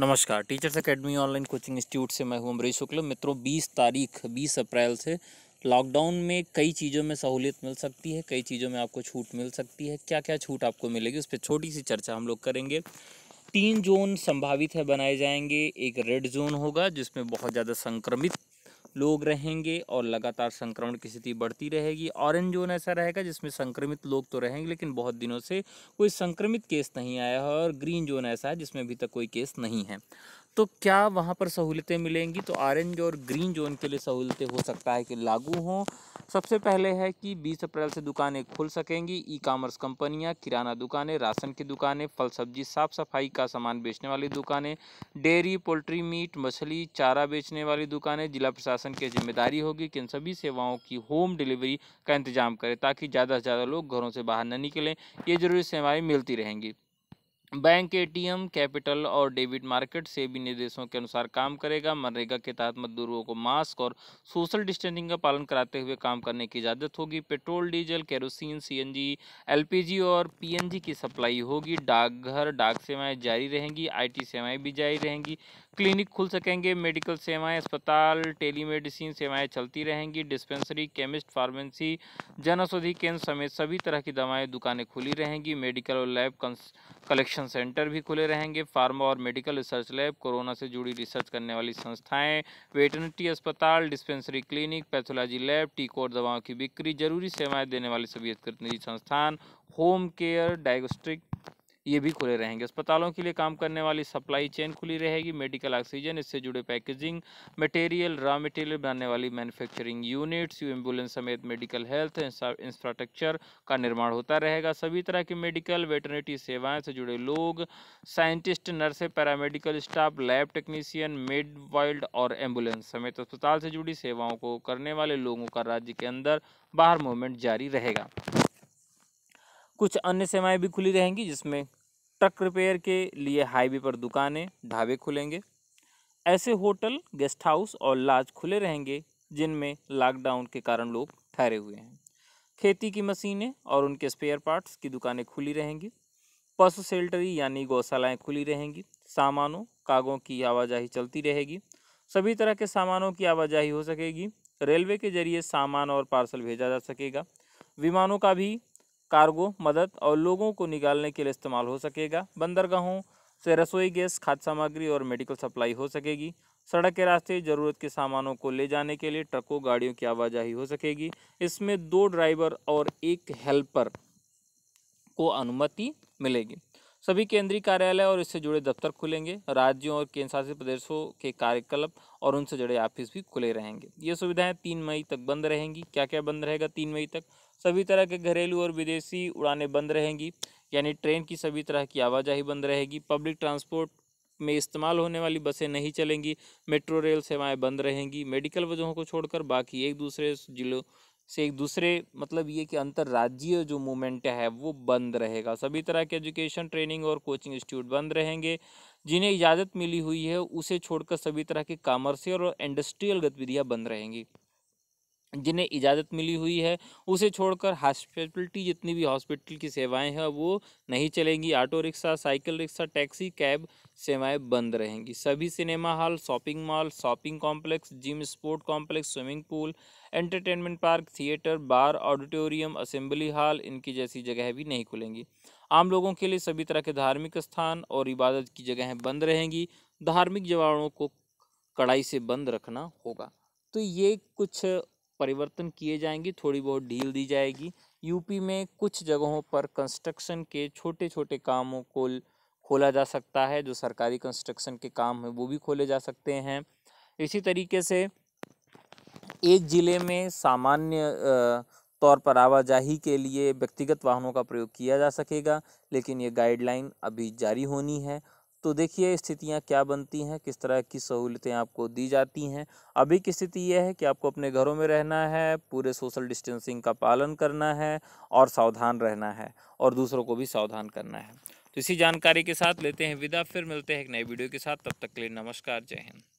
नमस्कार teachers academy online coaching institute से मैं हूं अमरीश शुक्ल मित्रों 20 तारीख 20 अप्रैल से लॉकडाउन में कई चीज़ों में सहूलियत मिल सकती है कई चीज़ों में आपको छूट मिल सकती है क्या क्या छूट आपको मिलेगी उस पर छोटी सी चर्चा हम लोग करेंगे तीन जोन संभावित है बनाए जाएंगे एक रेड जोन होगा जिसमें बहुत ज़्यादा संक्रमित लोग रहेंगे और लगातार संक्रमण की स्थिति बढ़ती रहेगी ऑरेंज जोन ऐसा रहेगा जिसमें संक्रमित लोग तो रहेंगे लेकिन बहुत दिनों से कोई संक्रमित केस नहीं आया है और ग्रीन जोन ऐसा है जिसमें अभी तक कोई केस नहीं है तो क्या वहाँ पर सहूलतें मिलेंगी तो ऑरेंज और ग्रीन जोन के लिए सहूलतें हो सकता है कि लागू हों सबसे पहले है कि 20 अप्रैल से दुकानें खुल सकेंगी ई कामर्स कंपनियां किराना दुकानें राशन की दुकानें फल सब्जी साफ सफाई का सामान बेचने वाली दुकानें डेयरी पोल्ट्री मीट मछली चारा बेचने वाली दुकानें जिला प्रशासन की जिम्मेदारी होगी कि इन सभी सेवाओं की होम डिलीवरी का इंतजाम करें ताकि ज़्यादा से ज़्यादा लोग घरों से बाहर न निकलें ये जरूरी सेवाएँ मिलती रहेंगी बैंक एटीएम कैपिटल और डेबिट मार्केट से भी निर्देशों के अनुसार काम करेगा मनरेगा के तहत मजदूरों को मास्क और सोशल डिस्टेंसिंग का पालन कराते हुए काम करने की इजाज़त होगी petrol diesel kerosene CNG LPG और पीएनजी की सप्लाई होगी डाकघर डाक सेवाएं जारी रहेंगी आईटी सेवाएं भी जारी रहेंगी क्लिनिक खुल सकेंगे मेडिकल सेवाएं अस्पताल टेलीमेडिसिन सेवाएं चलती रहेंगी डिस्पेंसरी केमिस्ट फार्मेसी जन औषधि केंद्र समेत सभी तरह की दवाएं दुकानें खुली रहेंगी मेडिकल और लैब कलेक्शन सेंटर भी खुले रहेंगे फार्मा और मेडिकल रिसर्च लैब कोरोना से जुड़ी रिसर्च करने वाली संस्थाएँ वेटनिटी अस्पताल डिस्पेंसरी क्लिनिक पैथोलॉजी लैब टीकोर दवाओं की बिक्री जरूरी सेवाएँ देने वाले सभी निजी संस्थान होम केयर डायग्नोस्टिक ये भी खुले रहेंगे अस्पतालों के लिए काम करने वाली सप्लाई चेन खुली रहेगी मेडिकल ऑक्सीजन इससे जुड़े पैकेजिंग मटेरियल रॉ मटेरियल बनाने वाली मैन्युफैक्चरिंग यूनिट्स यू एम्बुलेंस समेत मेडिकल हेल्थ इंफ्रास्ट्रक्चर का निर्माण होता रहेगा सभी तरह की मेडिकल वेटरनिटी सेवाएं से जुड़े लोग साइंटिस्ट नर्सें paramedical staff lab technician midwife और एम्बुलेंस समेत अस्पताल से जुड़ी सेवाओं को करने वाले लोगों का राज्य के अंदर बाहर मूवमेंट जारी रहेगा कुछ अन्य सेवाएं भी खुली रहेंगी जिसमें ट्रक रिपेयर के लिए हाईवे पर दुकानें ढाबे खुलेंगे ऐसे होटल गेस्ट हाउस और लाज खुले रहेंगे जिनमें लॉकडाउन के कारण लोग ठहरे हुए हैं खेती की मशीनें और उनके स्पेयर पार्ट्स की दुकानें खुली रहेंगी पशु सेल्टरी यानी गौशालाएँ खुली रहेंगी सामानों कागों की आवाजाही चलती रहेगी सभी तरह के सामानों की आवाजाही हो सकेगी रेलवे के जरिए सामान और पार्सल भेजा जा सकेगा विमानों का भी कार्गो मदद और लोगों को निकालने के लिए इस्तेमाल हो सकेगा बंदरगाहों से रसोई गैस खाद्य सामग्री और मेडिकल सप्लाई हो सकेगी सड़क के रास्ते ज़रूरत के सामानों को ले जाने के लिए ट्रकों गाड़ियों की आवाजाही हो सकेगी इसमें दो ड्राइवर और एक हेल्पर को अनुमति मिलेगी सभी केंद्रीय कार्यालय और इससे जुड़े दफ्तर खुलेंगे राज्यों और केंद्र शासित प्रदेशों के कार्यकलाप और उनसे जुड़े ऑफिस भी खुले रहेंगे ये सुविधाएं तीन मई तक बंद रहेंगी क्या क्या बंद रहेगा तीन मई तक सभी तरह के घरेलू और विदेशी उड़ानें बंद रहेंगी यानी ट्रेन की सभी तरह की आवाजाही बंद रहेगी पब्लिक ट्रांसपोर्ट में इस्तेमाल होने वाली बसें नहीं चलेंगी मेट्रो रेल सेवाएं बंद रहेंगी मेडिकल वजहों को छोड़कर बाकी एक दूसरे जिलों से एक दूसरे मतलब ये कि अंतर्राज्यीय जो मूवमेंट है वो बंद रहेगा सभी तरह के एजुकेशन ट्रेनिंग और कोचिंग इंस्टीट्यूट बंद रहेंगे जिन्हें इजाज़त मिली हुई है उसे छोड़कर सभी तरह की कॉमर्शियल और इंडस्ट्रियल गतिविधियाँ बंद रहेंगी जिन्हें इजाज़त मिली हुई है उसे छोड़कर हॉस्पिटलिटी जितनी भी हॉस्पिटल की सेवाएं हैं वो नहीं चलेंगी auto rickshaw cycle rickshaw taxi cab सेवाएं बंद रहेंगी सभी cinema hall shopping mall shopping complex gym sport complex swimming pool entertainment park theatre bar auditorium assembly hall इनकी जैसी जगह भी नहीं खुलेंगी आम लोगों के लिए सभी तरह के धार्मिक स्थान और इबादत की जगहें बंद रहेंगी धार्मिक जवाड़ों को कड़ाई से बंद रखना होगा तो ये कुछ परिवर्तन किए जाएंगे थोड़ी बहुत ढील दी जाएगी यूपी में कुछ जगहों पर कंस्ट्रक्शन के छोटे छोटे कामों को खोला जा सकता है जो सरकारी कंस्ट्रक्शन के काम हैं वो भी खोले जा सकते हैं इसी तरीके से एक ज़िले में सामान्य तौर पर आवाजाही के लिए व्यक्तिगत वाहनों का प्रयोग किया जा सकेगा लेकिन ये गाइडलाइन अभी जारी होनी है तो देखिए स्थितियाँ क्या बनती हैं किस तरह की सहूलियतें आपको दी जाती हैं अभी की स्थिति यह है कि आपको अपने घरों में रहना है पूरे सोशल डिस्टेंसिंग का पालन करना है और सावधान रहना है और दूसरों को भी सावधान करना है तो इसी जानकारी के साथ लेते हैं विदा फिर मिलते हैं एक नए वीडियो के साथ तब तक के लिए नमस्कार जय हिंद